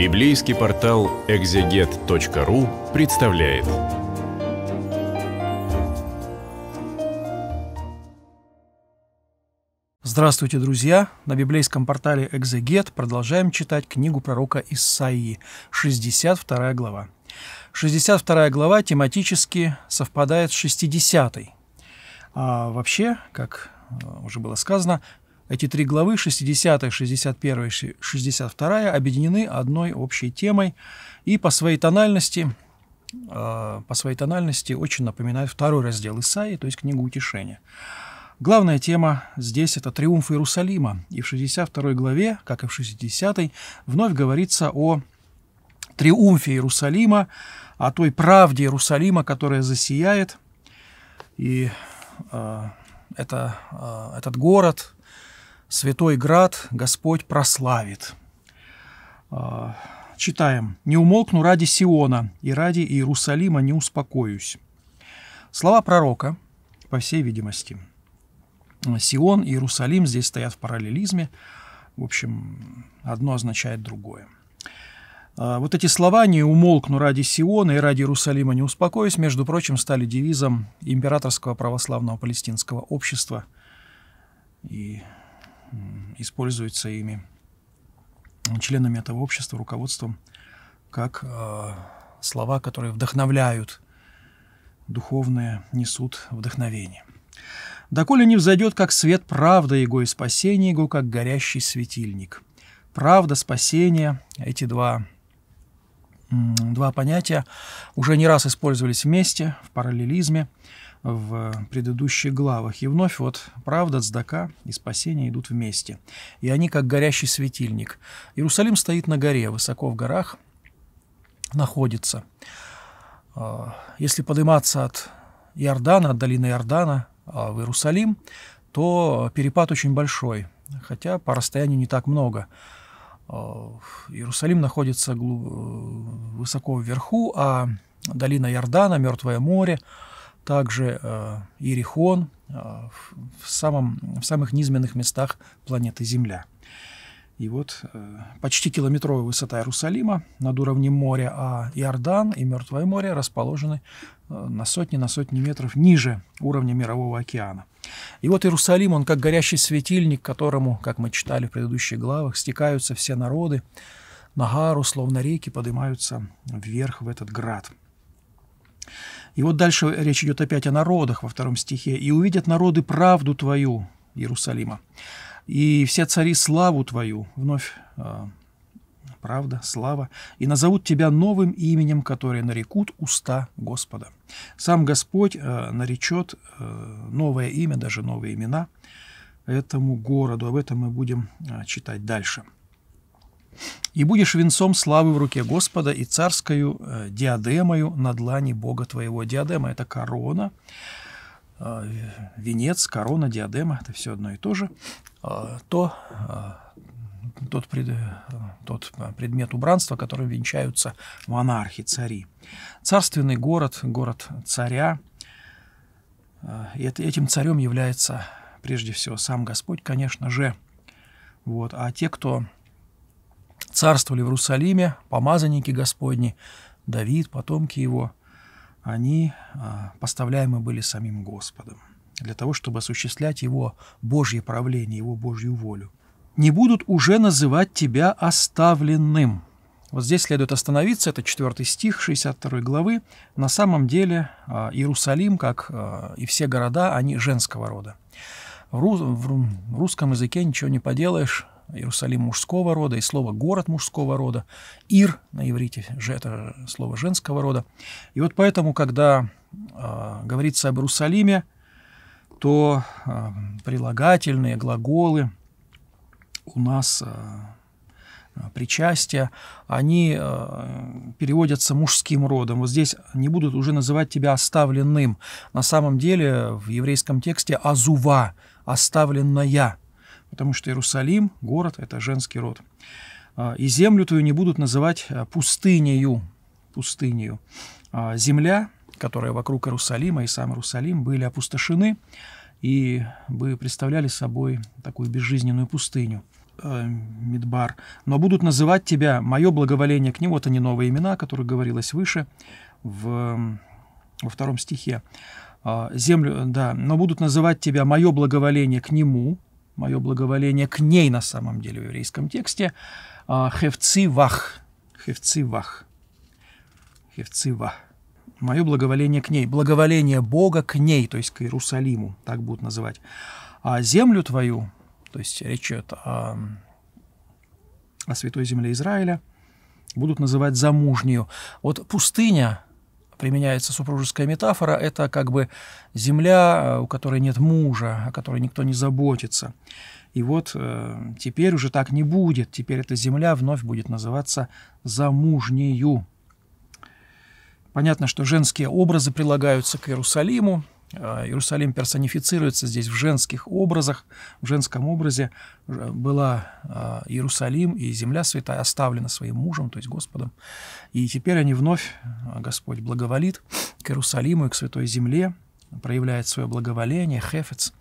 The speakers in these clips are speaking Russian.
Библейский портал экзегет.ру представляет. Здравствуйте, друзья! На библейском портале «Экзегет» продолжаем читать книгу пророка Исаии, 62 глава. 62 глава тематически совпадает с 60 -й. А вообще, как э, уже было сказано, эти три главы, 60, 61, 62, объединены одной общей темой и по своей тональности, э, по своей тональности очень напоминают второй раздел Исаии, то есть книгу утешения. Главная тема здесь – это триумф Иерусалима. И в 62 главе, как и в 60, вновь говорится о триумфе Иерусалима, о той правде Иерусалима, которая засияет. И э, это, э, этот город, святой град Господь прославит. А, читаем. «Не умолкну ради Сиона, и ради Иерусалима не успокоюсь». Слова пророка, по всей видимости. Сион, и Иерусалим здесь стоят в параллелизме. В общем, одно означает другое. А, вот эти слова «не умолкну ради Сиона и ради Иерусалима не успокоюсь», между прочим, стали девизом Императорского православного палестинского общества и используется ими, членами этого общества, руководством, как э, слова, которые вдохновляют, духовные несут вдохновение. «Доколе не взойдет, как свет, правда Его и спасение Его, как горящий светильник». Правда, спасение, эти два, два понятия уже не раз использовались вместе в параллелизме в предыдущих главах. И вновь вот правда, цдака и спасение идут вместе. И они как горящий светильник. Иерусалим стоит на горе, высоко в горах находится. А, если подниматься от Иордана, от долины Иордана а, в Иерусалим, то перепад очень большой, хотя по расстоянию не так много. А, Иерусалим находится глуб... Э, высоко вверху, а долина Иордана, Мертвое море – также э, Иерихон э, в, самом, в самых низменных местах планеты Земля. И вот э, почти километровая высота Иерусалима над уровнем моря, а Иордан и Мертвое море расположены на сотни, на сотни метров ниже уровня Мирового океана. И вот Иерусалим, он как горящий светильник, которому, как мы читали в предыдущих главах, стекаются все народы, на гору, словно реки, поднимаются вверх в этот град. И вот дальше речь идет опять о народах во втором стихе. «И увидят народы правду твою, Иерусалима, и все цари славу твою». Вновь э, правда, слава. «И назовут тебя новым именем, которое нарекут уста Господа». Сам Господь э, наречет э, новое имя, даже новые имена этому городу. Об этом мы будем э, читать дальше и будешь венцом славы в руке Господа и царскою э, диадемою на длани Бога твоего». Диадема – это корона, э, венец, корона, диадема – это все одно и то же. Э, то тот, пред, тот предмет убранства, которым венчаются монархи, цари. Царственный город, город царя. И этим царем является прежде всего сам Господь, конечно же. Вот. А те, кто царствовали в Иерусалиме помазанники Господни, Давид, потомки его, они а, поставляемы были самим Господом для того, чтобы осуществлять его Божье правление, его Божью волю. «Не будут уже называть тебя оставленным». Вот здесь следует остановиться, это 4 стих 62 главы. На самом деле а, Иерусалим, как а, и все города, они женского рода. В русском языке ничего не поделаешь, Иерусалим мужского рода, и слово «город» мужского рода, «ир» на иврите же это слово женского рода. И вот поэтому, когда э, говорится об Иерусалиме, то э, прилагательные глаголы у нас э, причастия, они э, переводятся мужским родом. Вот здесь не будут уже называть тебя оставленным. На самом деле в еврейском тексте «азува» – «оставленная» потому что Иерусалим, город, это женский род. А, «И землю твою не будут называть а, пустынею». пустынею. А, земля, которая вокруг Иерусалима и сам Иерусалим, были опустошены и бы представляли собой такую безжизненную пустыню. Мидбар, но будут называть тебя, мое благоволение к нему, это не новые имена, о которых говорилось выше в, во втором стихе, землю, да, но будут называть тебя мое благоволение к нему, мое благоволение к ней на самом деле в еврейском тексте. А, вах, вах, Хевцивах. вах. Мое благоволение к ней. Благоволение Бога к ней, то есть к Иерусалиму, так будут называть. А землю твою, то есть речь идет о, о святой земле Израиля, будут называть замужнюю. Вот пустыня, применяется супружеская метафора, это как бы земля, э, у которой нет мужа, о которой никто не заботится. И вот э, теперь уже так не будет. Теперь эта земля вновь будет называться замужнею. Понятно, что женские образы прилагаются к Иерусалиму, Э, Иерусалим персонифицируется здесь в женских образах, в женском образе э, была э, Иерусалим и земля святая оставлена своим мужем, то есть Господом. И теперь они вновь, Господь благоволит к Иерусалиму и к святой земле, проявляет свое благоволение, хефец,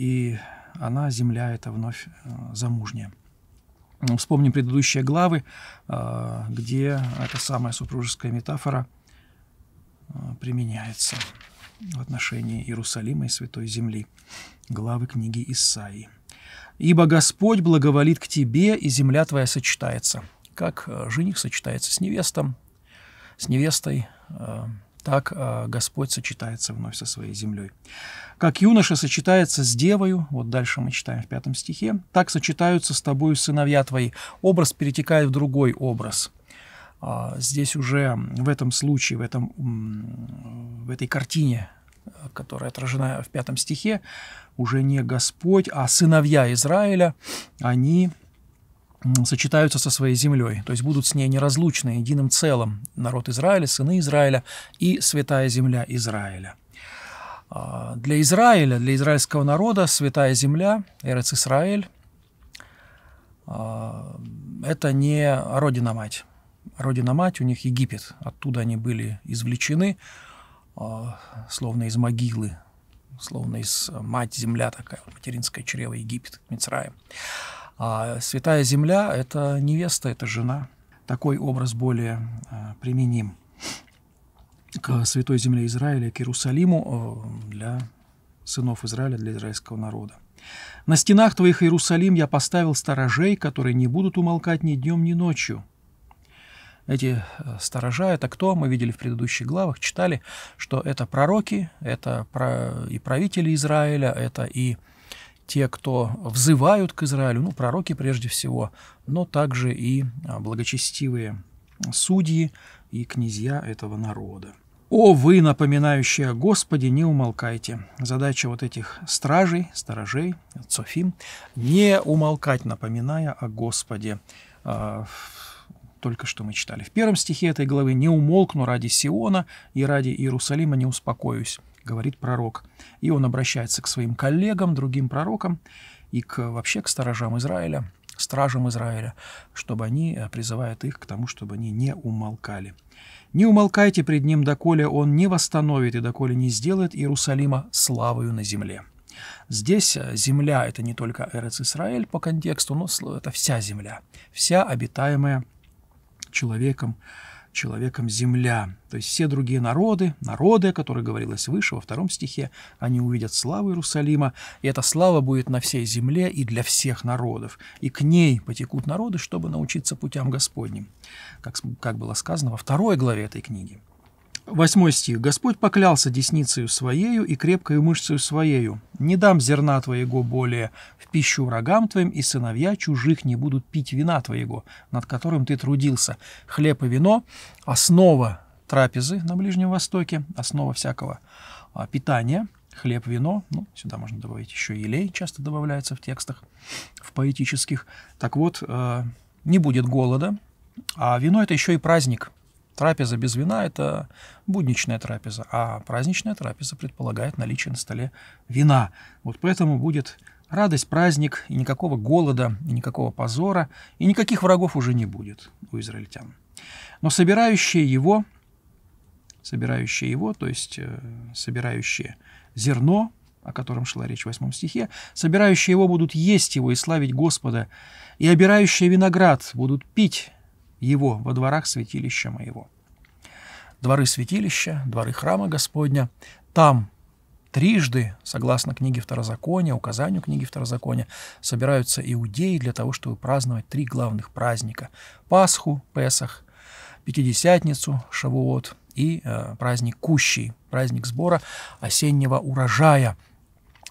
и она, земля, это вновь замужняя. Ну, вспомним предыдущие главы, где эта самая супружеская метафора применяется в отношении Иерусалима и Святой Земли, главы книги Исаии. «Ибо Господь благоволит к тебе, и земля твоя сочетается». Как э, жених сочетается с невестом, с невестой, э, так э, Господь сочетается вновь со своей землей. Как юноша сочетается с девою, вот дальше мы читаем в пятом стихе, так сочетаются с тобою сыновья твои. Образ перетекает в другой образ – а, здесь уже в этом случае, в, этом, в этой картине, которая отражена в пятом стихе, уже не Господь, а сыновья Израиля, они сочетаются со своей землей, то есть будут с ней неразлучны, единым целым народ Израиля, сыны Израиля и святая земля Израиля. А, для Израиля, для израильского народа святая земля, Эрец Израиль, а, это не родина-мать, Родина-мать у них Египет. Оттуда они были извлечены, а, словно из могилы, словно из э, мать-земля такая, материнское чрево Египет, Мицраем. А святая земля – это невеста, это жена. Такой образ более э, применим к святой земле Израиля, к Иерусалиму э, для сынов Израиля, для израильского народа. «На стенах твоих, Иерусалим, я поставил сторожей, которые не будут умолкать ни днем, ни ночью, эти э, сторожа, это кто? Мы видели в предыдущих главах, читали, что это пророки, это и правители Израиля, это и те, кто взывают к Израилю, ну, пророки прежде всего, но также и а, благочестивые судьи и князья этого народа. «О вы, напоминающие о Господе, не умолкайте». Задача вот этих стражей, сторожей, цофим, не умолкать, напоминая о Господе. А, только что мы читали. В первом стихе этой главы «Не умолкну ради Сиона и ради Иерусалима не успокоюсь», говорит пророк. И он обращается к своим коллегам, другим пророкам и к, вообще к сторожам Израиля, стражам Израиля, чтобы они, э, призывают их к тому, чтобы они не умолкали. «Не умолкайте пред ним, доколе он не восстановит и доколе не сделает Иерусалима славою на земле». Здесь э, земля — это не только Эрец Исраэль по контексту, но это вся земля, вся обитаемая человеком, человеком земля. То есть все другие народы, народы, о которых говорилось выше во втором стихе, они увидят славу Иерусалима, и эта слава будет на всей земле и для всех народов. И к ней потекут народы, чтобы научиться путям Господним, как, как было сказано во второй главе этой книги. Восьмой стих. «Господь поклялся десницею своею и крепкою мышцею своею. Не дам зерна твоего более в пищу врагам твоим, и сыновья чужих не будут пить вина твоего, над которым ты трудился». Хлеб и вино – основа трапезы на Ближнем Востоке, основа всякого а, питания – хлеб, вино. Ну, сюда можно добавить еще елей, часто добавляется в текстах, в поэтических. Так вот, э, не будет голода, а вино – это еще и праздник. Трапеза без вина – это будничная трапеза, а праздничная трапеза предполагает наличие на столе вина. Вот поэтому будет радость, праздник, и никакого голода, и никакого позора, и никаких врагов уже не будет у израильтян. Но собирающие его, собирающие его, то есть э, собирающие зерно, о котором шла речь в 8 стихе, собирающие его будут есть его и славить Господа, и обирающие виноград будут пить его во дворах святилища моего. Дворы святилища, дворы храма Господня, там трижды, согласно книге Второзакония, указанию книги Второзакония, собираются иудеи для того, чтобы праздновать три главных праздника – Пасху, Песах, Пятидесятницу, Шавуот и э, праздник Кущий, праздник сбора осеннего урожая,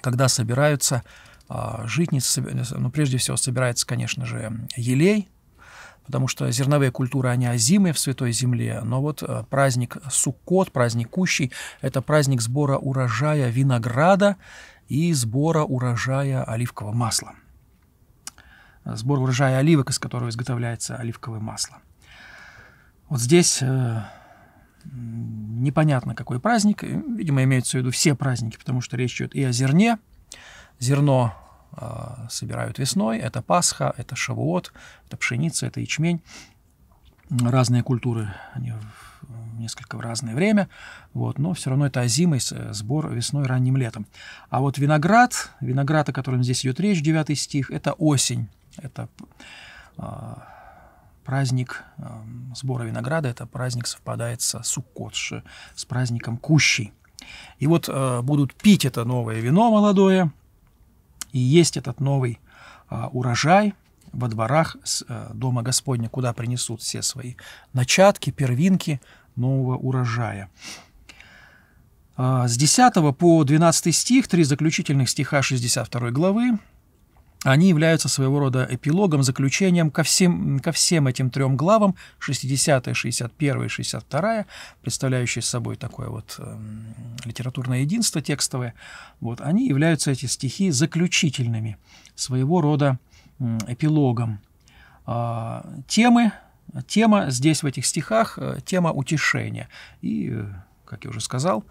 когда собираются а, житниц, ну, прежде всего собирается, конечно же, елей, потому что зерновые культуры, они озимые в Святой Земле, но вот э, праздник Суккот, праздник Кущий, это праздник сбора урожая винограда и сбора урожая оливкового масла. Сбор урожая оливок, из которого изготовляется оливковое масло. Вот здесь э, непонятно какой праздник. Видимо, имеются в виду все праздники, потому что речь идет и о зерне. Зерно а, собирают весной. Это Пасха, это Шавуот, это пшеница, это ячмень. Разные культуры, они несколько в разное время, вот, но все равно это озимый сбор весной, ранним летом. А вот виноград, виноград, о котором здесь идет речь, 9 стих, это осень, это э, праздник э, сбора винограда, это праздник совпадает со Суккотши, с праздником Кущей. И вот э, будут пить это новое вино молодое, и есть этот новый а, урожай во дворах с, а, Дома Господня, куда принесут все свои начатки, первинки нового урожая. А, с 10 по 12 стих, три заключительных стиха 62 главы, они являются своего рода эпилогом, заключением ко всем, ко всем этим трем главам, 60-я, 61-я и 62 представляющие собой такое вот э, литературное единство текстовое, вот, они являются, эти стихи, заключительными, своего рода э, эпилогом. Э, темы, тема здесь в этих стихах, э, тема утешения. И, э, как я уже сказал,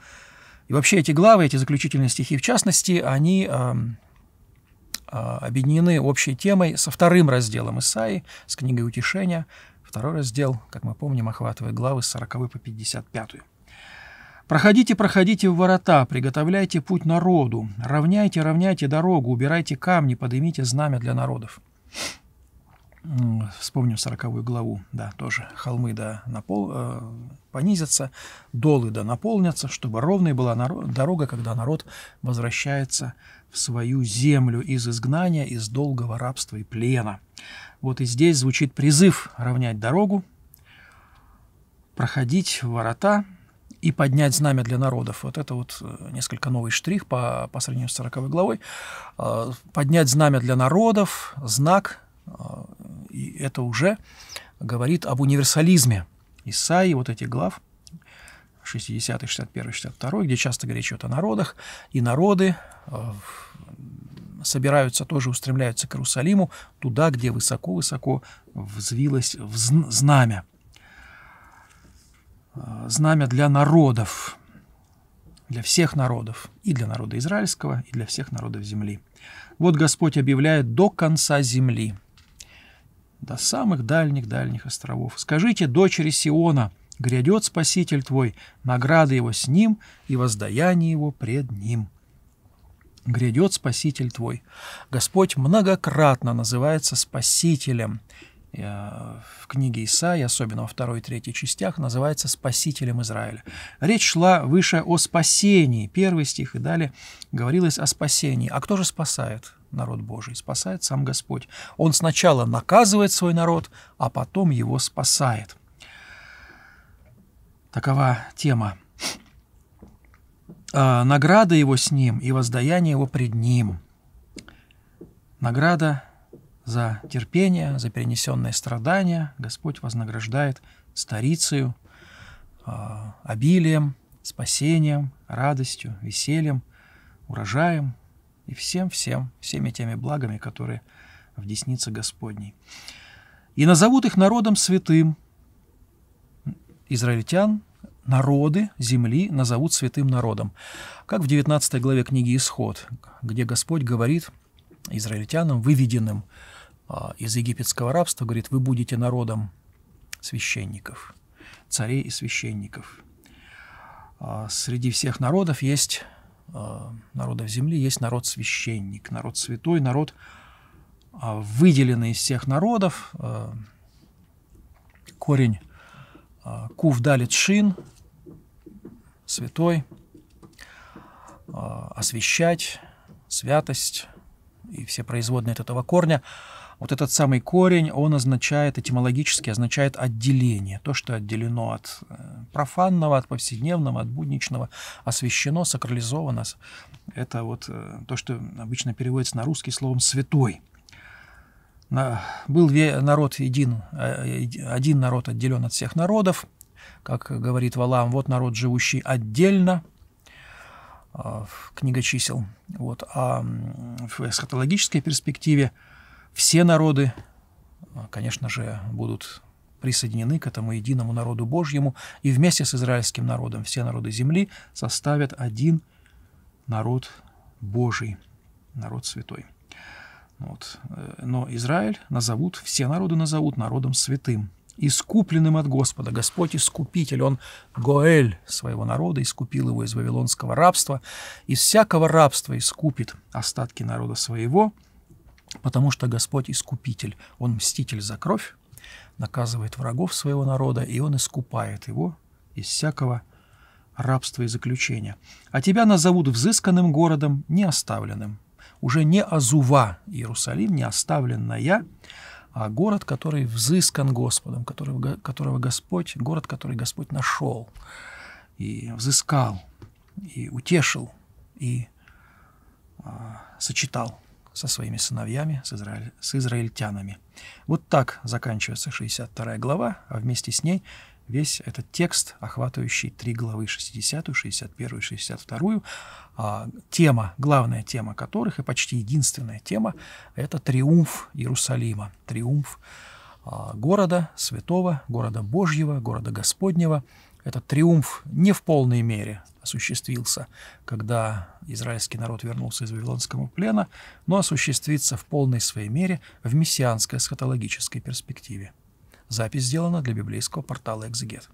и вообще эти главы, эти заключительные стихи, в частности, они... Э, а, объединены общей темой со вторым разделом Исаи, с книгой утешения. Второй раздел, как мы помним, охватывает главы с 40 по 55. «Проходите, проходите в ворота, приготовляйте путь народу, равняйте, равняйте дорогу, убирайте камни, поднимите знамя для народов» вспомним сороковую главу, да, тоже холмы да напол, э, понизятся, долы да наполнятся, чтобы ровной была народ, дорога, когда народ возвращается в свою землю из изгнания, из долгого рабства и плена. Вот и здесь звучит призыв равнять дорогу, проходить ворота и поднять знамя для народов. Вот это вот э, несколько новый штрих по, по сравнению с 40 главой. Э, поднять знамя для народов, знак э, и это уже говорит об универсализме Исаи вот этих глав 60, 61, 62, где часто речь идет о народах, и народы э, собираются, тоже устремляются к Иерусалиму, туда, где высоко-высоко взвилось в знамя. Э, знамя для народов, для всех народов, и для народа израильского, и для всех народов земли. Вот Господь объявляет до конца земли, до самых дальних-дальних островов. Скажите дочери Сиона, грядет Спаситель твой, награда его с ним и воздаяние его пред ним. Грядет Спаситель твой. Господь многократно называется Спасителем, в книге Исаии, особенно во второй и третьей частях, называется «Спасителем Израиля». Речь шла выше о спасении, первый стих, и далее говорилось о спасении. А кто же спасает народ Божий? Спасает сам Господь. Он сначала наказывает свой народ, а потом его спасает. Такова тема. А, награда его с ним и воздаяние его пред ним. Награда за терпение, за перенесенные страдания Господь вознаграждает старицею, а, обилием, спасением, радостью, весельем, урожаем и всем-всем, всеми теми благами, которые в деснице Господней. И назовут их народом святым. Израильтян народы земли назовут святым народом. Как в 19 главе книги «Исход», где Господь говорит израильтянам, выведенным а, из египетского рабства, говорит, вы будете народом священников, царей и священников. А, среди всех народов есть, а, народов земли, есть народ священник, народ святой, народ выделенный из всех народов. Корень кув далит шин, святой, освещать, святость и все производные от этого корня – вот этот самый корень, он означает, этимологически означает отделение. То, что отделено от э, профанного, от повседневного, от будничного, освящено, сакрализовано. Это вот э, то, что обычно переводится на русский словом «святой». Был народ един, э, один народ отделен от всех народов, как говорит Валам, вот народ, живущий отдельно, книга чисел. Вот. А в эсхатологической перспективе – все народы, а, конечно же, будут присоединены к этому единому народу Божьему, и вместе с израильским народом все народы земли составят один народ Божий, народ святой. Вот. Э, но Израиль назовут, все народы назовут народом святым, искупленным от Господа. Господь искупитель, Он Гоэль своего народа, искупил его из вавилонского рабства, из всякого рабства искупит остатки народа своего – Потому что Господь искупитель, Он мститель за кровь, наказывает врагов своего народа, и Он искупает его из всякого рабства и заключения. А тебя назовут взысканным городом, не оставленным. Уже не Азува Иерусалим, не оставленная, а город, который взыскан Господом, которого, которого Господь, город, который Господь нашел и взыскал, и утешил, и а, сочетал со своими сыновьями, с, израиль... с израильтянами. Вот так заканчивается 62 глава, а вместе с ней весь этот текст, охватывающий три главы 60, 61, 62. А, тема, главная тема которых и почти единственная тема – это триумф Иерусалима, триумф а, города святого, города Божьего, города Господнего – этот триумф не в полной мере осуществился, когда израильский народ вернулся из Вавилонского плена, но осуществится в полной своей мере в мессианской эсхатологической перспективе. Запись сделана для библейского портала «Экзегет».